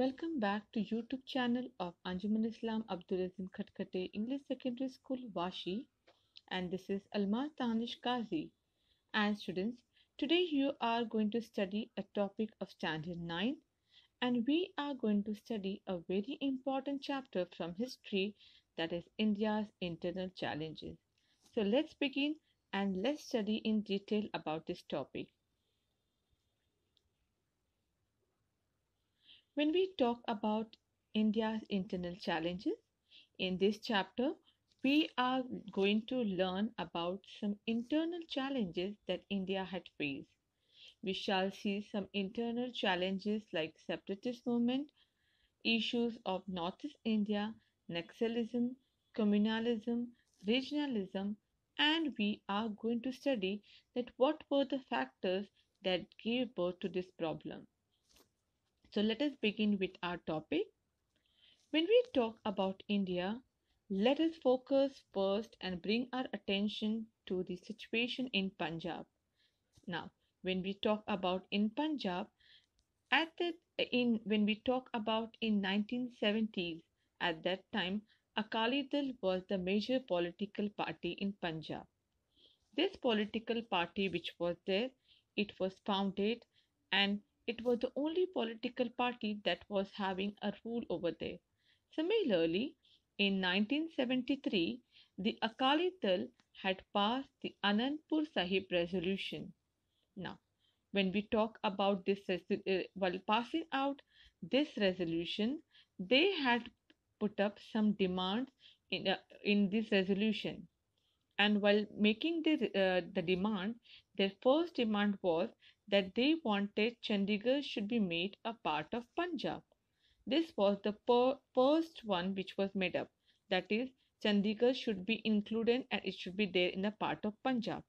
Welcome back to YouTube channel of Anjuman Islam Abdul Azim Khatkate English Secondary School Washi and this is Almar Tanish Qazi and students today you are going to study a topic of standard 9 and we are going to study a very important chapter from history that is India's internal challenges. So let's begin and let's study in detail about this topic. When we talk about India's internal challenges, in this chapter, we are going to learn about some internal challenges that India had faced. We shall see some internal challenges like separatist movement, issues of Northeast India, nationalism, communalism, regionalism, and we are going to study that what were the factors that gave birth to this problem. So let us begin with our topic. When we talk about India, let us focus first and bring our attention to the situation in Punjab. Now, when we talk about in Punjab, at the, in when we talk about in 1970s, at that time, Akali Dal was the major political party in Punjab. This political party which was there, it was founded and it was the only political party that was having a rule over there. Similarly, in 1973, the Akali Dal had passed the Anandpur Sahib resolution. Now, when we talk about this, uh, while passing out this resolution, they had put up some demands in, uh, in this resolution. And while making the, uh, the demand, their first demand was that they wanted Chandigarh should be made a part of Punjab. This was the first one which was made up, that is, Chandigarh should be included and it should be there in the part of Punjab.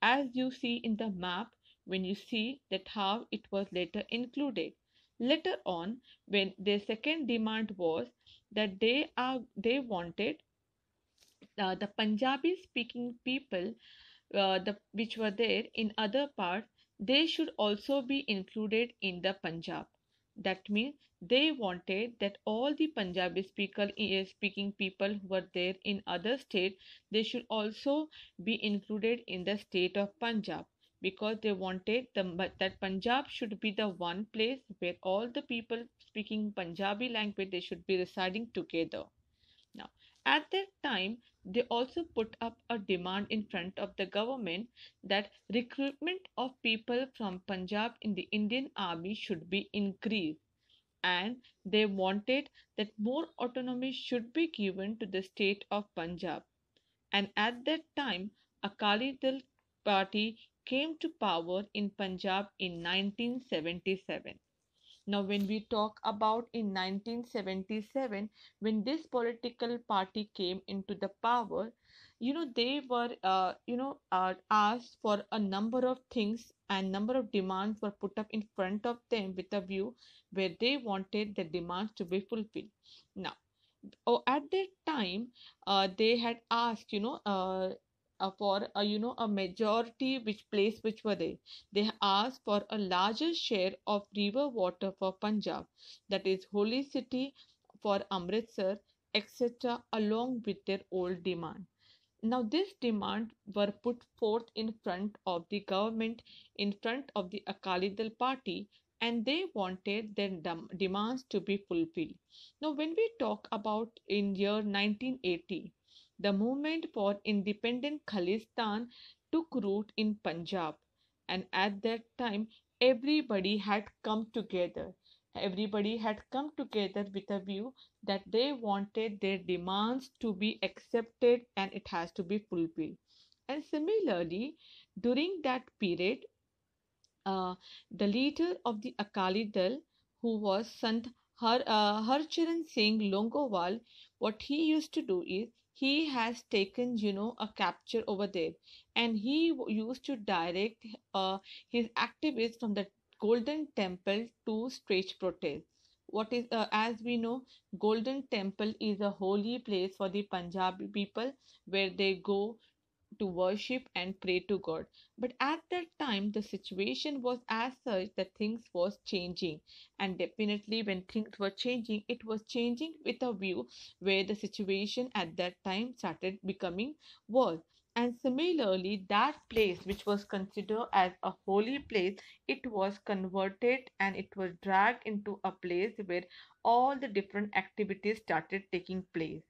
As you see in the map, when you see that how it was later included. Later on, when their second demand was that they are they wanted uh, the Punjabi speaking people uh, the, which were there in other parts, they should also be included in the Punjab. That means they wanted that all the Punjabi speaker, eh, speaking people who were there in other state, they should also be included in the state of Punjab because they wanted the, that Punjab should be the one place where all the people speaking Punjabi language they should be residing together. Now, at that time, they also put up a demand in front of the government that recruitment of people from Punjab in the Indian Army should be increased and they wanted that more autonomy should be given to the state of Punjab. And at that time, Akali Dal party came to power in Punjab in 1977. Now, when we talk about in 1977, when this political party came into the power, you know they were uh, you know uh, asked for a number of things and number of demands were put up in front of them with a view where they wanted the demands to be fulfilled. Now, oh, at that time, uh, they had asked you know uh, uh, for a, uh, you know a majority which place which were they they asked for a larger share of river water for punjab that is holy city for amritsar etc along with their old demand now this demand were put forth in front of the government in front of the akali dal party and they wanted their demands to be fulfilled now when we talk about in year 1980 the movement for independent Khalistan took root in Punjab, and at that time everybody had come together. Everybody had come together with a view that they wanted their demands to be accepted and it has to be fulfilled. And similarly, during that period, uh, the leader of the Akali Dal, who was Sant Har, uh, Harcharan Singh Longowal, what he used to do is he has taken you know a capture over there and he used to direct uh, his activists from the golden temple to stage protests what is uh, as we know golden temple is a holy place for the punjabi people where they go to worship and pray to God. But at that time, the situation was as such that things was changing. And definitely, when things were changing, it was changing with a view where the situation at that time started becoming worse. And similarly, that place which was considered as a holy place, it was converted and it was dragged into a place where all the different activities started taking place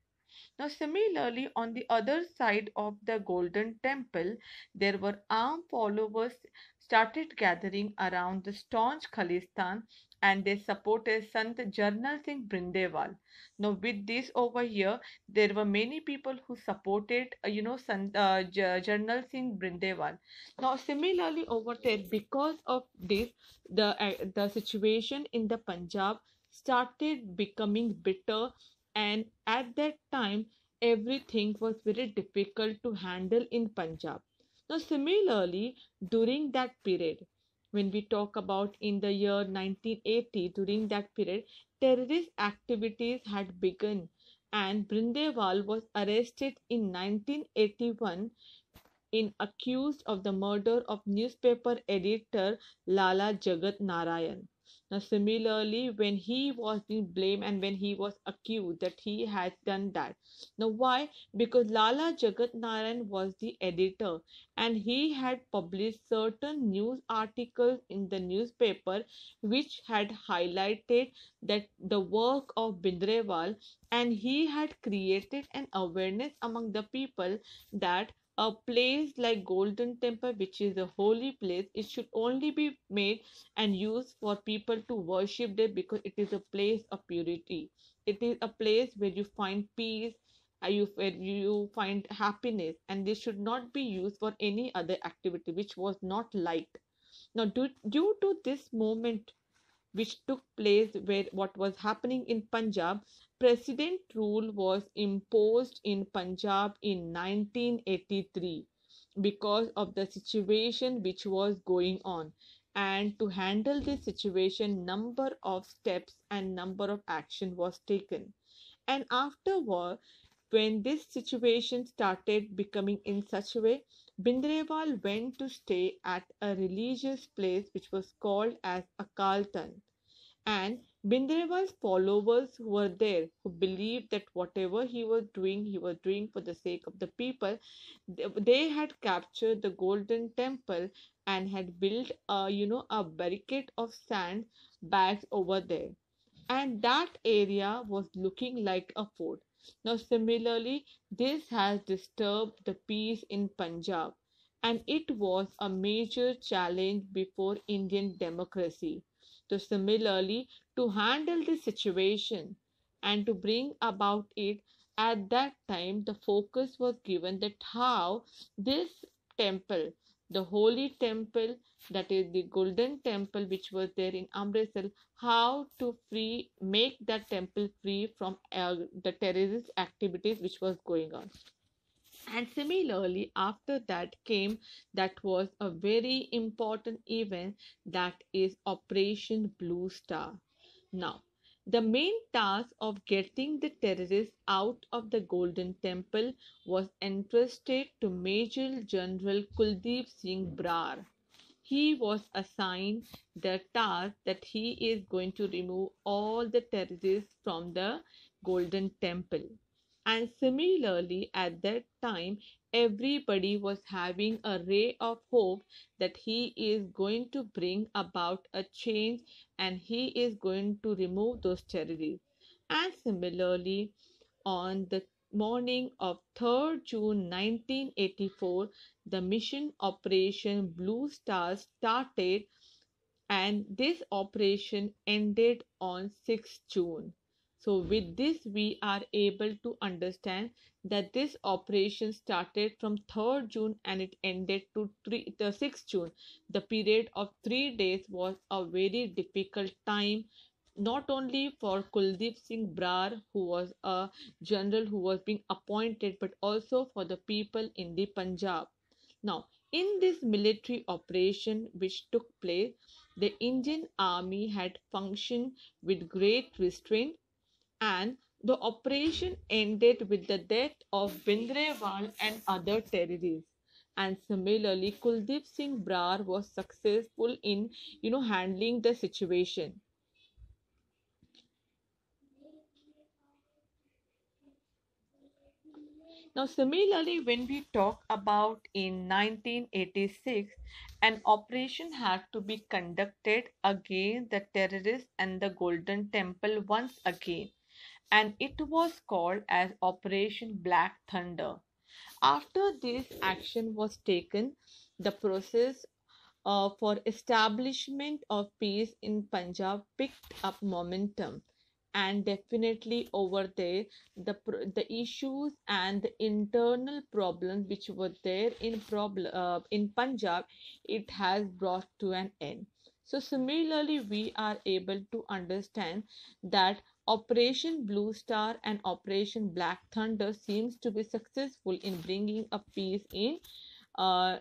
now similarly on the other side of the golden temple there were armed followers started gathering around the staunch Khalistan and they supported Sant Jarnal Singh Brindewal. Now with this over here, there were many people who supported, uh, you know, Sant uh, Jarnal Singh Brindewal. Now similarly over there, because of this, the uh, the situation in the Punjab started becoming bitter and at that time everything was very difficult to handle in Punjab. Now, similarly, during that period, when we talk about in the year 1980, during that period, terrorist activities had begun and Brindewal was arrested in 1981 in accused of the murder of newspaper editor Lala Jagat Narayan. Now, similarly, when he was being blamed and when he was accused that he has done that. Now, why? Because Lala Jagat Narayan was the editor and he had published certain news articles in the newspaper which had highlighted that the work of Bindrewal and he had created an awareness among the people that a place like golden temple which is a holy place it should only be made and used for people to worship there because it is a place of purity it is a place where you find peace uh, you you find happiness and this should not be used for any other activity which was not liked now due, due to this movement which took place where what was happening in punjab President rule was imposed in Punjab in 1983 because of the situation which was going on and to handle this situation number of steps and number of action was taken and after war when this situation started becoming in such a way bindrewal went to stay at a religious place which was called as akaltan and Bindireval's followers were there who believed that whatever he was doing, he was doing for the sake of the people. They had captured the golden temple and had built a you know a barricade of sand bags over there. And that area was looking like a fort. Now similarly, this has disturbed the peace in Punjab and it was a major challenge before Indian democracy to similarly, to handle the situation and to bring about it at that time, the focus was given that how this temple, the holy temple, that is the golden temple which was there in Amritsar, how to free make that temple free from uh, the terrorist activities which was going on. And similarly, after that came that was a very important event that is Operation Blue Star. Now, the main task of getting the terrorists out of the Golden Temple was entrusted to Major General Kuldeep Singh Brar. He was assigned the task that he is going to remove all the terrorists from the Golden Temple. And similarly, at that time, everybody was having a ray of hope that he is going to bring about a change and he is going to remove those terrorists. And similarly, on the morning of 3rd June 1984, the mission Operation Blue Star started and this operation ended on sixth June. So with this we are able to understand that this operation started from 3rd June and it ended to 3, the 6th June. The period of 3 days was a very difficult time not only for Kuldeep Singh Brar, who was a general who was being appointed, but also for the people in the Punjab. Now, in this military operation which took place, the Indian army had functioned with great restraint and the operation ended with the death of Bindrewal and other terrorists. And similarly, Kuldeep Singh Brar was successful in, you know, handling the situation. Now, similarly, when we talk about in 1986, an operation had to be conducted against the terrorists and the Golden Temple once again and it was called as Operation Black Thunder. After this action was taken, the process uh, for establishment of peace in Punjab picked up momentum and definitely over there the the issues and the internal problems which were there in problem uh, in punjab it has brought to an end so similarly we are able to understand that Operation Blue Star and Operation Black Thunder seems to be successful in bringing a peace in uh,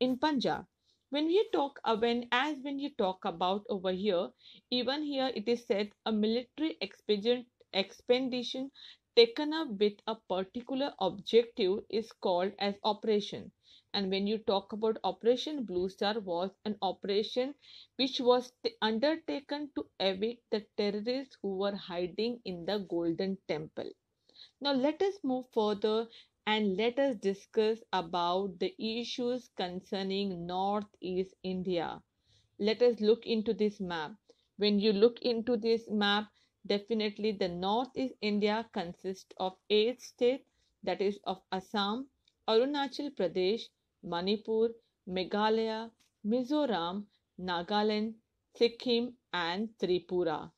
in Punjab. When we talk, uh, when as when you talk about over here, even here it is said a military expedition expedition taken up with a particular objective is called as operation and when you talk about operation blue star was an operation which was t- undertaken to evict the terrorists who were hiding in the golden temple now let us move further and let us discuss about the issues concerning northeast india let us look into this map when you look into this map definitely the northeast india consists of eight states that is of assam arunachal pradesh Manipur, Meghalaya, Mizoram, Nagaland, Sikkim, and Tripura.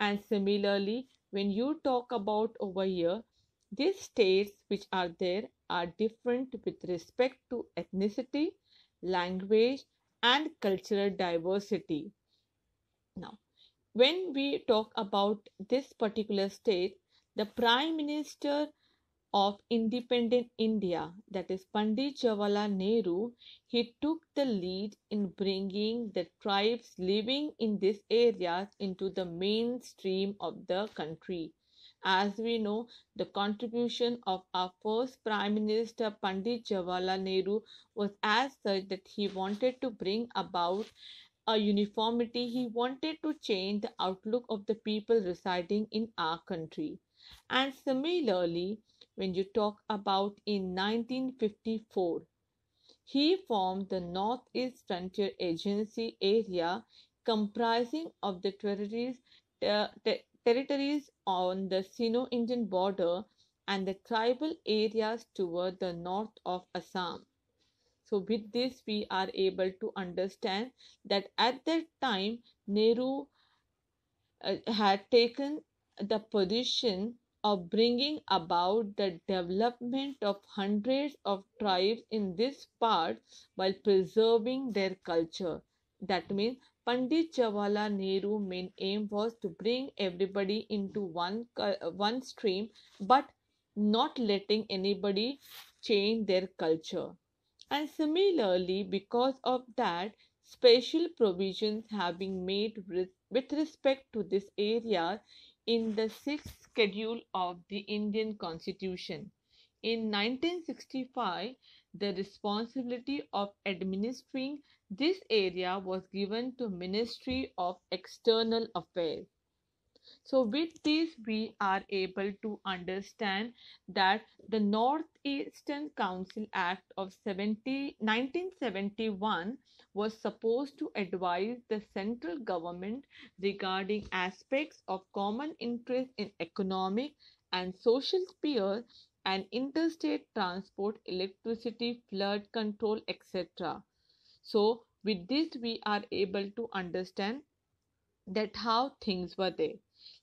And similarly, when you talk about over here, these states which are there are different with respect to ethnicity, language, and cultural diversity. Now, when we talk about this particular state, the Prime Minister of independent India, that is Pandit Jawaharlal Nehru, he took the lead in bringing the tribes living in these areas into the mainstream of the country. As we know, the contribution of our first Prime Minister Pandit Jawaharlal Nehru was as such that he wanted to bring about a uniformity, he wanted to change the outlook of the people residing in our country. And similarly, when you talk about in 1954. He formed the Northeast Frontier Agency area comprising of the territories, ter- uh, ter- territories on the Sino-Indian border and the tribal areas toward the north of Assam. So, with this, we are able to understand that at that time, Nehru uh, had taken the position of bringing about the development of hundreds of tribes in this part while preserving their culture. That means Pandit Jawaharlal Nehru main aim was to bring everybody into one uh, one stream but not letting anybody change their culture. And similarly because of that special provisions have been made with respect to this area in the sixth schedule of the Indian Constitution. In 1965, the responsibility of administering this area was given to Ministry of External Affairs. So with this we are able to understand that the Northeastern Council Act of 70, 1971 was supposed to advise the central government regarding aspects of common interest in economic and social sphere and interstate transport, electricity, flood control, etc. So, with this, we are able to understand that how things were there.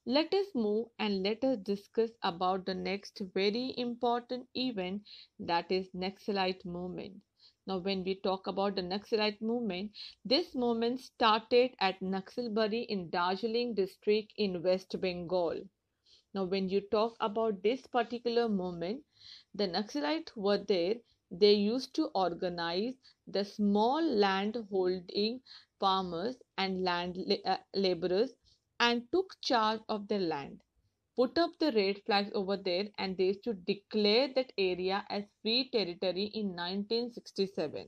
Let us move and let us discuss about the next very important event that is Naxalite movement. Now, when we talk about the Naxalite movement, this movement started at Naxalbari in Darjeeling district in West Bengal. Now, when you talk about this particular movement, the Naxalites were there. They used to organize the small landholding farmers and land uh, laborers and took charge of their land put up the red flags over there and they should declare that area as free territory in 1967.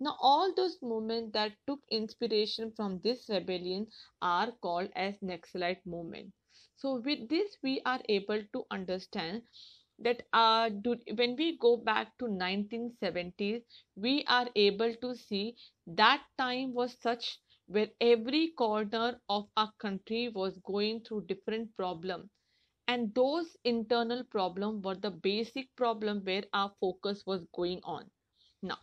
Now, all those movements that took inspiration from this rebellion are called as Naxalite movement. So, with this, we are able to understand that uh, do, when we go back to 1970s, we are able to see that time was such where every corner of our country was going through different problems and those internal problems were the basic problem where our focus was going on now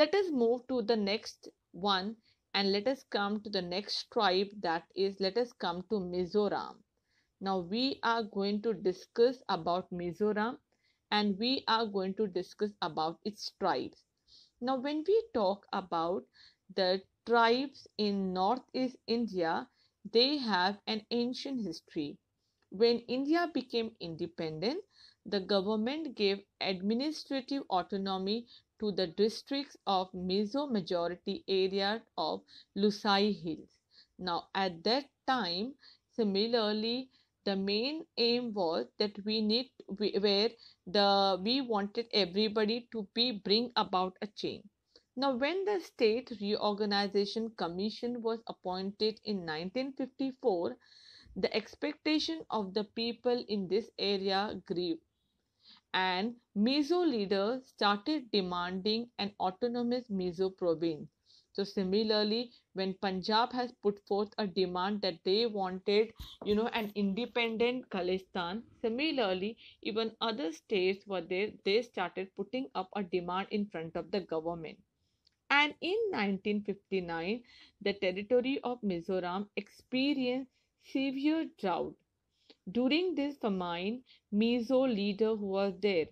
let us move to the next one and let us come to the next tribe that is let us come to mizoram now we are going to discuss about mizoram and we are going to discuss about its tribes now when we talk about the tribes in northeast india they have an ancient history when India became independent, the government gave administrative autonomy to the districts of Mizo majority area of Lusai Hills. Now, at that time, similarly, the main aim was that we need where the we wanted everybody to be bring about a change. Now, when the State Reorganization Commission was appointed in 1954, the expectation of the people in this area grew, and Mizo leaders started demanding an autonomous Mizo province. So similarly, when Punjab has put forth a demand that they wanted, you know, an independent Khalistan, similarly, even other states were there, they started putting up a demand in front of the government. And in 1959, the territory of Mizoram experienced severe drought. During this famine, Mizo leader who was there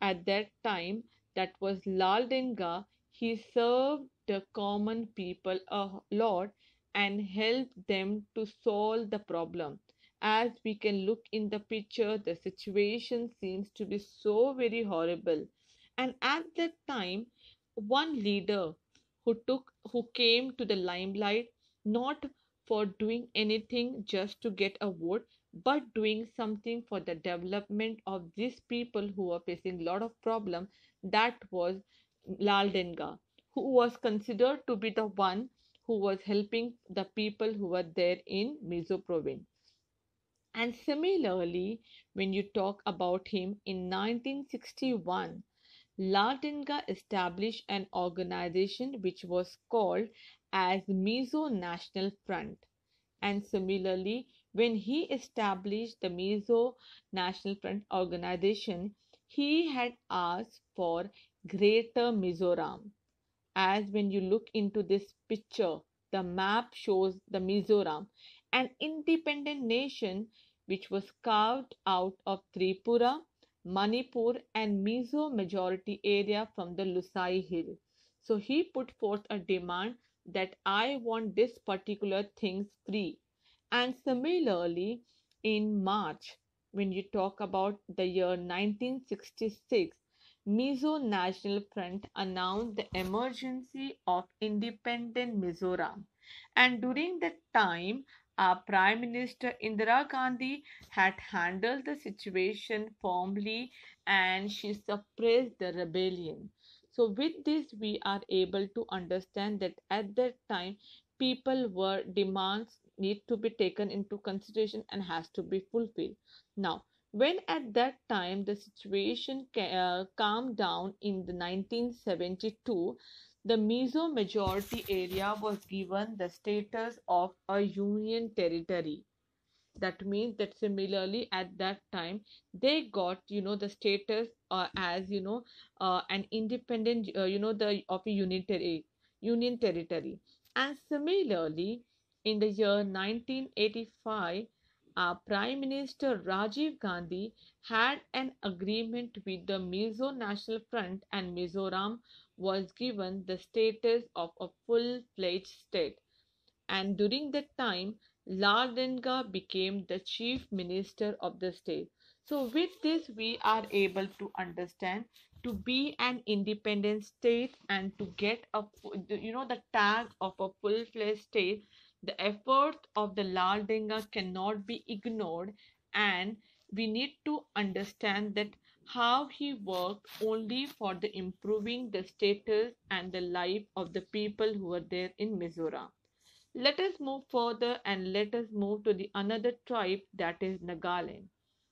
at that time, that was Lal Denga, he served the common people a lot and helped them to solve the problem. As we can look in the picture, the situation seems to be so very horrible. And at that time, one leader who took who came to the limelight not for doing anything just to get a vote but doing something for the development of these people who are facing a lot of problem that was lal denga who was considered to be the one who was helping the people who were there in mizo province and similarly when you talk about him in 1961 Lal Denga established an organization which was called as Mizo National Front. And similarly, when he established the Mizo National Front organization, he had asked for Greater Mizoram. As when you look into this picture, the map shows the Mizoram, an independent nation which was carved out of Tripura, Manipur, and Mizo majority area from the Lusai Hill. So he put forth a demand that I want this particular things free. And similarly, in March, when you talk about the year 1966, Mizo National Front announced the emergency of independent Mizoram. And during that time, our Prime Minister Indira Gandhi had handled the situation firmly and she suppressed the rebellion. So, with this, we are able to understand that at that time, people were demands need to be taken into consideration and has to be fulfilled. Now, when at that time the situation uh, calmed down in the 1972, the Mizo majority area was given the status of a union territory that means that similarly at that time they got you know the status uh, as you know uh, an independent uh, you know the of a unitary union territory and similarly in the year 1985 uh, Prime Minister Rajiv Gandhi had an agreement with the Mizo National Front, and Mizoram was given the status of a full fledged state. And during that time, Lardenga became the chief minister of the state. So, with this, we are able to understand to be an independent state and to get a you know the tag of a full-fledged state. The effort of the Lardenga cannot be ignored, and we need to understand that how he worked only for the improving the status and the life of the people who were there in Mizoram. Let us move further and let us move to the another tribe that is Nagaland.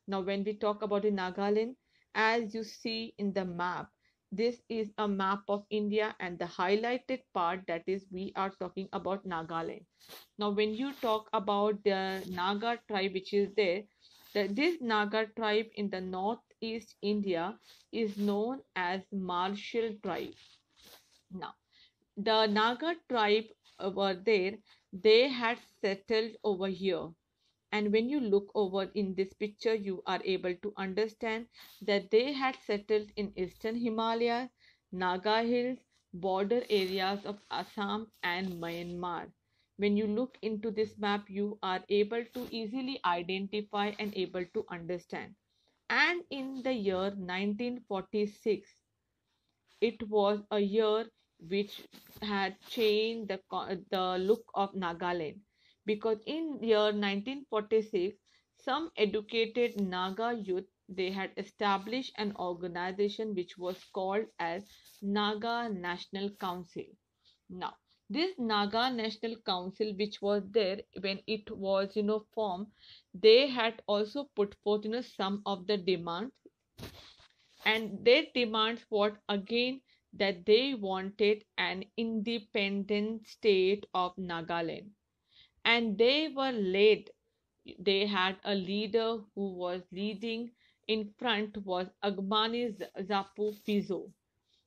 Now, when we talk about the Nagaland, as you see in the map, this is a map of India and the highlighted part that is we are talking about Nagaland. Now, when you talk about the Naga tribe which is there, that this Naga tribe in the northeast India is known as Martial tribe. Now, the Naga tribe were there, they had settled over here. And when you look over in this picture, you are able to understand that they had settled in eastern Himalaya, Naga hills, border areas of Assam and Myanmar. When you look into this map, you are able to easily identify and able to understand. And in the year 1946, it was a year which had changed the, the look of Nagaland. Because in year 1946, some educated Naga youth they had established an organization which was called as Naga National Council. Now, this Naga National Council, which was there when it was you know formed, they had also put forth you know some of the demands, and their demands what again that they wanted an independent state of Nagaland. And they were led. They had a leader who was leading in front was Agmani Zapu Fizo.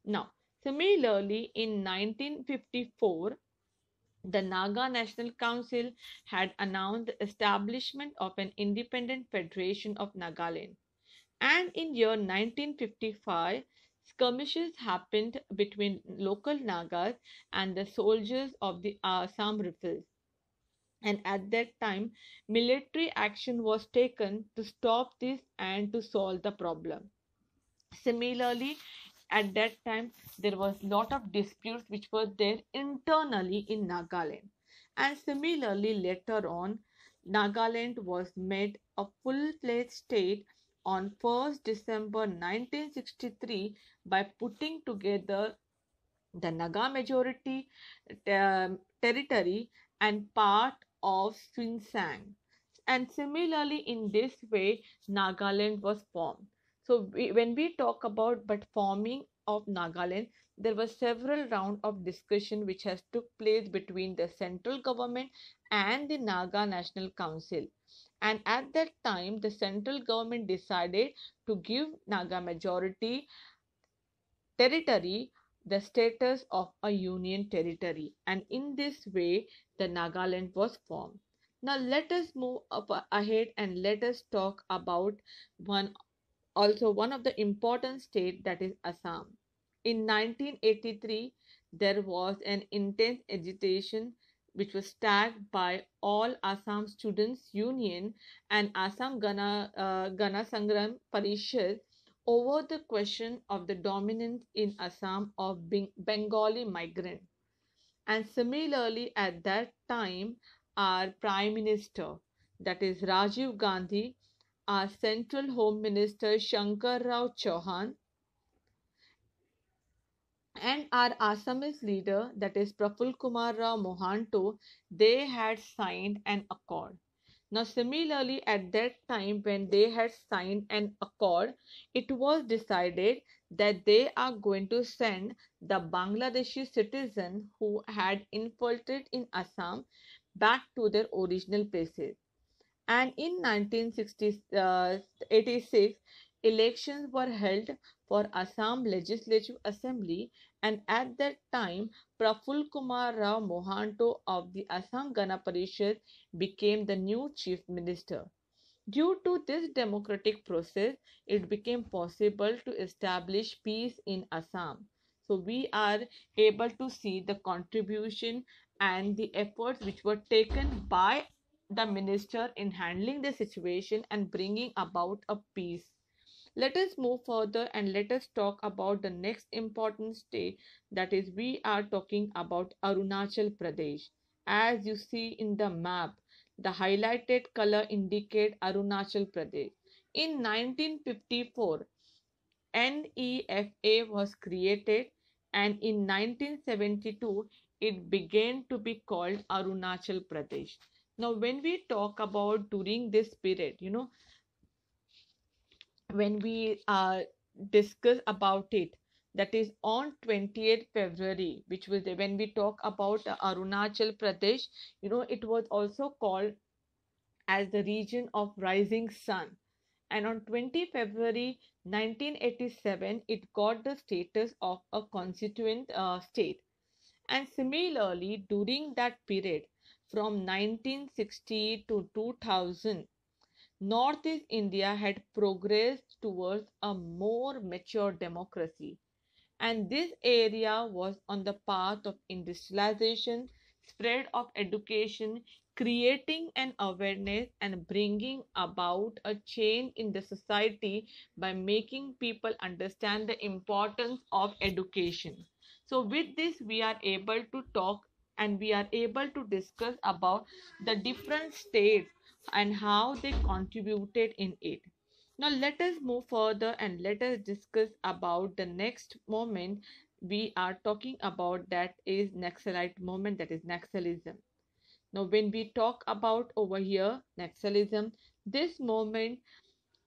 Now, similarly, in 1954, the Naga National Council had announced the establishment of an independent federation of Nagaland. And in year 1955, Skirmishes happened between local Nagas and the soldiers of the Assam Rifles. And at that time, military action was taken to stop this and to solve the problem. Similarly, at that time there was lot of disputes which were there internally in nagaland and similarly later on nagaland was made a full-fledged state on 1st December 1963 by putting together the Naga majority ter- um, territory and part of Swinsang. And similarly, in this way, Nagaland was formed. So, we, when we talk about but forming of Nagaland, there were several round of discussion which has took place between the central government and the Naga National Council and at that time the central government decided to give naga majority territory the status of a union territory and in this way the nagaland was formed now let us move up ahead and let us talk about one also one of the important state that is assam in 1983 there was an intense agitation which was tagged by all Assam Students Union and Assam Gana, uh, Gana Sangram Parishad over the question of the dominance in Assam of Bengali migrant. And similarly, at that time, our Prime Minister, that is Rajiv Gandhi, our Central Home Minister Shankar Rao Chauhan, and our Assamese leader, that is Praful Kumar Rao Mohanto, they had signed an accord. Now, similarly, at that time when they had signed an accord, it was decided that they are going to send the Bangladeshi citizen who had infiltrated in Assam back to their original places. And in 1986, uh, Elections were held for Assam Legislative Assembly and at that time Praful Kumar Rao Mohanto of the Assam Gana Parishad became the new chief minister. Due to this democratic process, it became possible to establish peace in Assam. So we are able to see the contribution and the efforts which were taken by the minister in handling the situation and bringing about a peace. Let us move further and let us talk about the next important state that is we are talking about Arunachal Pradesh. As you see in the map, the highlighted color indicate Arunachal Pradesh. In 1954, NEFA was created and in 1972 it began to be called Arunachal Pradesh. Now when we talk about during this period, you know, when we uh, discuss about it that is on 28th february which was the, when we talk about arunachal pradesh you know it was also called as the region of rising sun and on 20 february 1987 it got the status of a constituent uh, state and similarly during that period from 1960 to 2000 Northeast India had progressed towards a more mature democracy, and this area was on the path of industrialization, spread of education, creating an awareness, and bringing about a change in the society by making people understand the importance of education. So, with this, we are able to talk and we are able to discuss about the different states and how they contributed in it. Now let us move further and let us discuss about the next moment we are talking about that is Naxalite movement that is Naxalism. Now when we talk about over here Naxalism, this movement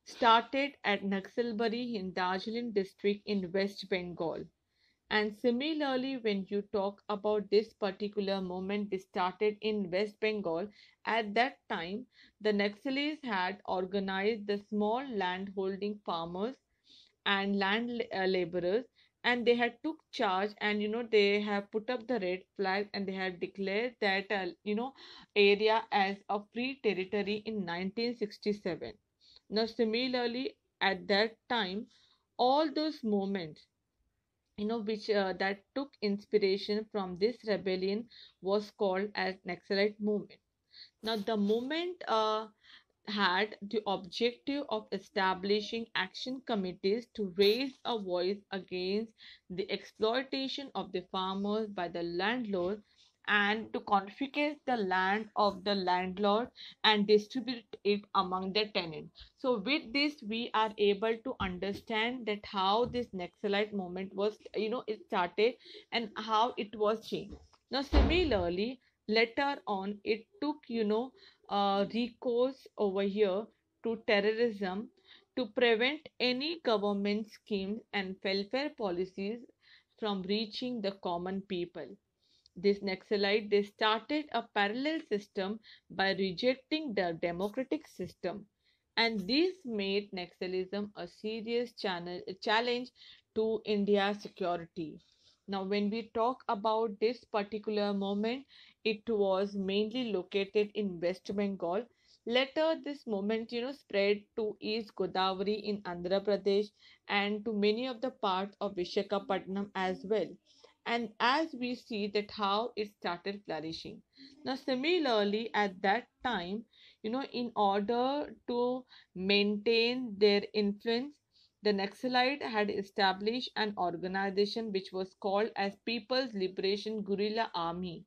started at Naxalbari in Darjeeling district in West Bengal. And similarly, when you talk about this particular movement, this started in West Bengal. At that time, the Naxalis had organized the small landholding farmers and land uh, laborers and they had took charge and you know they have put up the red flag and they have declared that uh, you know area as a free territory in 1967 now similarly at that time all those movements you know which uh, that took inspiration from this rebellion was called as Naxalite movement. Now the movement uh, had the objective of establishing action committees to raise a voice against the exploitation of the farmers by the landlords and to confiscate the land of the landlord and distribute it among the tenants. So with this, we are able to understand that how this Naxalite movement was, you know, it started and how it was changed. Now, similarly, later on, it took, you know, uh, recourse over here to terrorism to prevent any government schemes and welfare policies from reaching the common people this Naxalite, they started a parallel system by rejecting the democratic system. And this made Naxalism a serious channel, a challenge to India's security. Now, when we talk about this particular moment, it was mainly located in West Bengal. Later, this moment, you know, spread to East Godavari in Andhra Pradesh and to many of the parts of Vishakhapatnam as well and as we see that how it started flourishing now similarly at that time you know in order to maintain their influence the Naxalite had established an organization which was called as People's Liberation Guerrilla Army.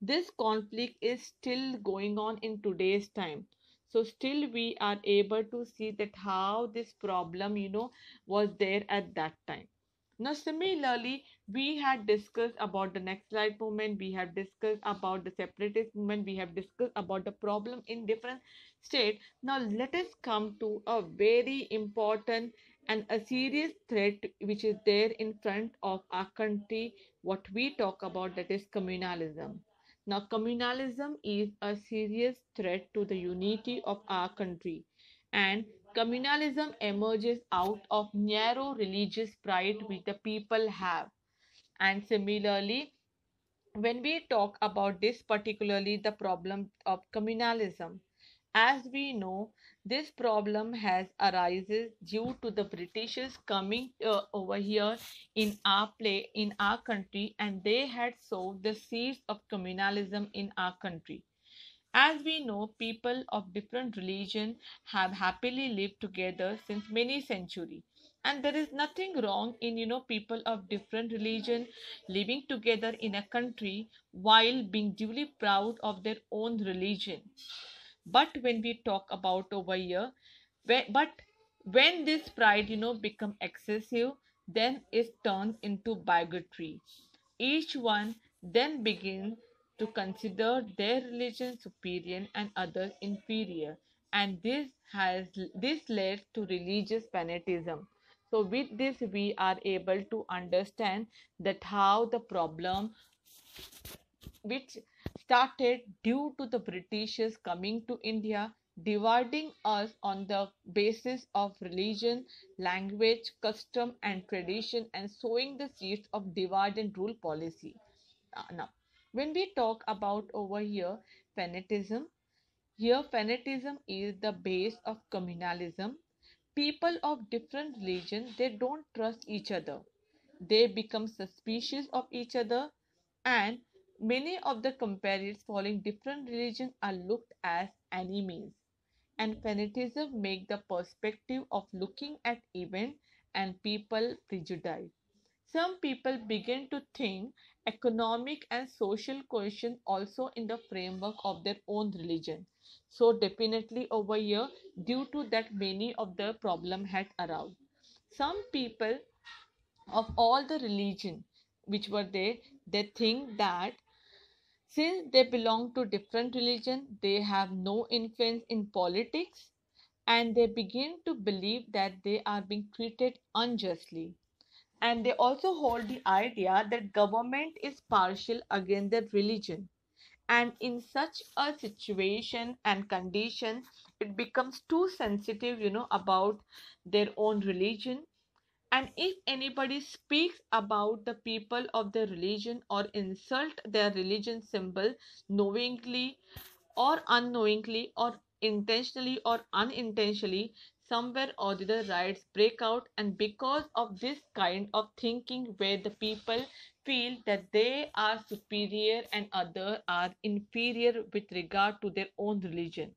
This conflict is still going on in today's time. So still we are able to see that how this problem, you know, was there at that time. Now similarly, we had discussed about the next slide movement, we have discussed about the separatist movement, we have discussed about the problem in different states. Now let us come to a very important and a serious threat which is there in front of our country, what we talk about that is communalism. Now communalism is a serious threat to the unity of our country and communalism emerges out of narrow religious pride which the people have. And similarly, when we talk about this, particularly the problem of communalism, as we know, this problem has arises due to the Britishers coming uh, over here in our play in our country, and they had sowed the seeds of communalism in our country. As we know, people of different religion have happily lived together since many centuries. And there is nothing wrong in, you know, people of different religion living together in a country while being duly proud of their own religion. But when we talk about over here, but when this pride, you know, become excessive, then it turns into bigotry. Each one then begins to consider their religion superior and others inferior and this has this led to religious fanatism so with this we are able to understand that how the problem which started due to the britishers coming to india dividing us on the basis of religion, language, custom, and tradition, and sowing the seeds of divide and rule policy. Uh, now, when we talk about over here fanatism, here fanatism is the base of communalism. People of different religions they don't trust each other. They become suspicious of each other and many of the compadres following different religions are looked as enemies and fanatism make the perspective of looking at event and people prejudiced some people begin to think economic and social question also in the framework of their own religion. So definitely over here, due to that many of the problem had arrived. Some people of all the religion which were there, they think that since they belong to different religion, they have no influence in politics and they begin to believe that they are being treated unjustly and they also hold the idea that government is partial against their religion and in such a situation and condition it becomes too sensitive you know about their own religion and if anybody speaks about the people of their religion or insult their religion symbol knowingly or unknowingly or intentionally or unintentionally somewhere or the other riots break out and because of this kind of thinking where the people feel that they are superior and other are inferior with regard to their own religion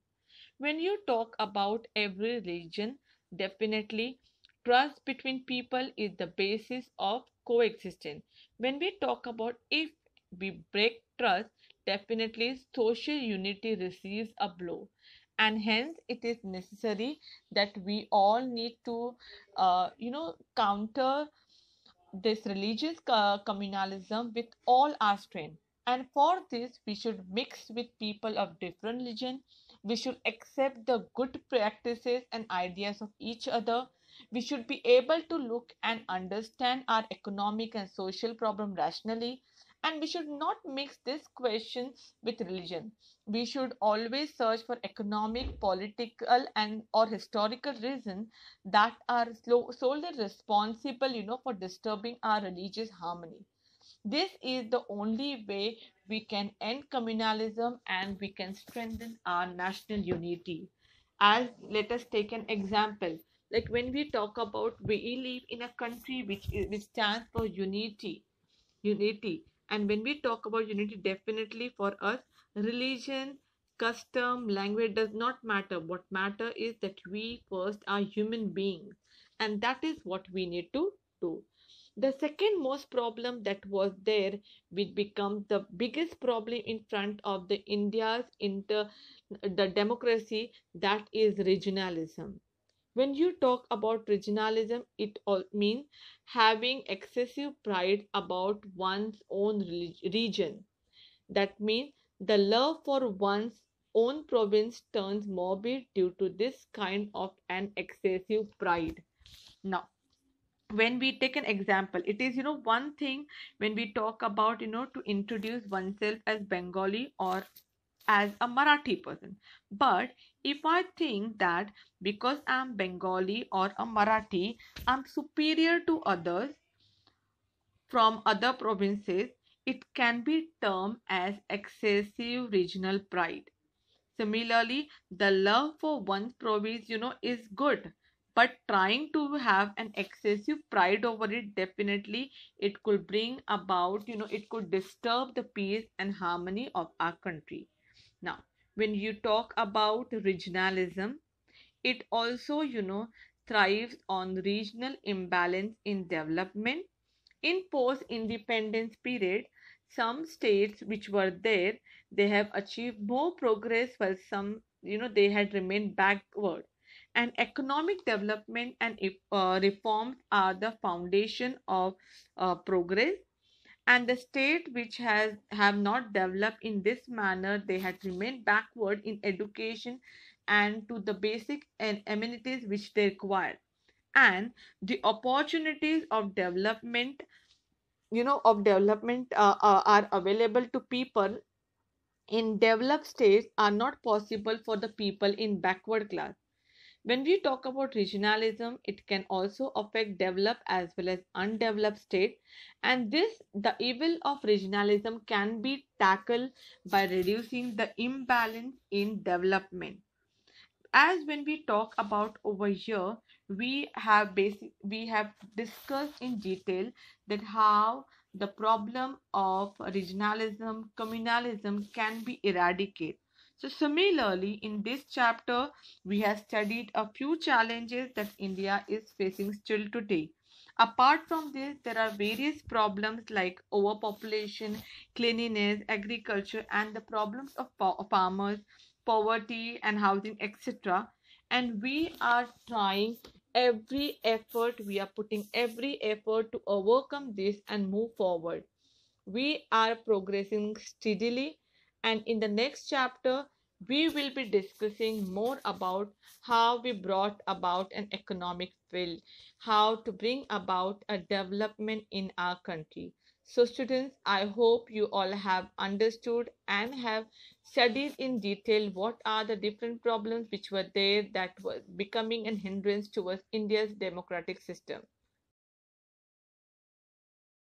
when you talk about every religion definitely trust between people is the basis of coexistence when we talk about if we break trust definitely social unity receives a blow and hence it is necessary that we all need to uh, you know counter this religious uh, communalism with all our strength and for this we should mix with people of different religion we should accept the good practices and ideas of each other we should be able to look and understand our economic and social problem rationally and we should not mix this question with religion we should always search for economic political and or historical reasons that are solely responsible you know for disturbing our religious harmony this is the only way we can end communalism and we can strengthen our national unity as let us take an example like when we talk about we live in a country which which stands for unity unity and when we talk about unity, definitely for us, religion, custom, language does not matter. What matter is that we first are human beings. And that is what we need to do. The second most problem that was there, which becomes the biggest problem in front of the India's inter the democracy, that is regionalism when you talk about regionalism it all means having excessive pride about one's own region that means the love for one's own province turns morbid due to this kind of an excessive pride now when we take an example it is you know one thing when we talk about you know to introduce oneself as bengali or as a Marathi person. But if I think that because I'm Bengali or a Marathi, I'm superior to others from other provinces, it can be termed as excessive regional pride. Similarly, the love for one's province, you know, is good. But trying to have an excessive pride over it, definitely it could bring about, you know, it could disturb the peace and harmony of our country now, when you talk about regionalism, it also, you know, thrives on regional imbalance in development. In post independence period, some states which were there, they have achieved more progress while some, you know, they had remained backward. And economic development and uh, reforms are the foundation of uh, progress and the state which has have not developed in this manner they had remained backward in education and to the basic and amenities which they require and the opportunities of development you know of development uh, uh, are available to people in developed states are not possible for the people in backward class when we talk about regionalism, it can also affect developed as well as undeveloped state. And this, the evil of regionalism can be tackled by reducing the imbalance in development. As when we talk about over here, we have basic, we have discussed in detail that how the problem of regionalism, communalism can be eradicated so similarly, in this chapter, we have studied a few challenges that India is facing still today. Apart from this, there are various problems like overpopulation, cleanliness, agriculture, and the problems of farmers, poverty, and housing, etc. And we are trying every effort, we are putting every effort to overcome this and move forward. We are progressing steadily and in the next chapter we will be discussing more about how we brought about an economic field how to bring about a development in our country so students i hope you all have understood and have studied in detail what are the different problems which were there that were becoming an hindrance towards india's democratic system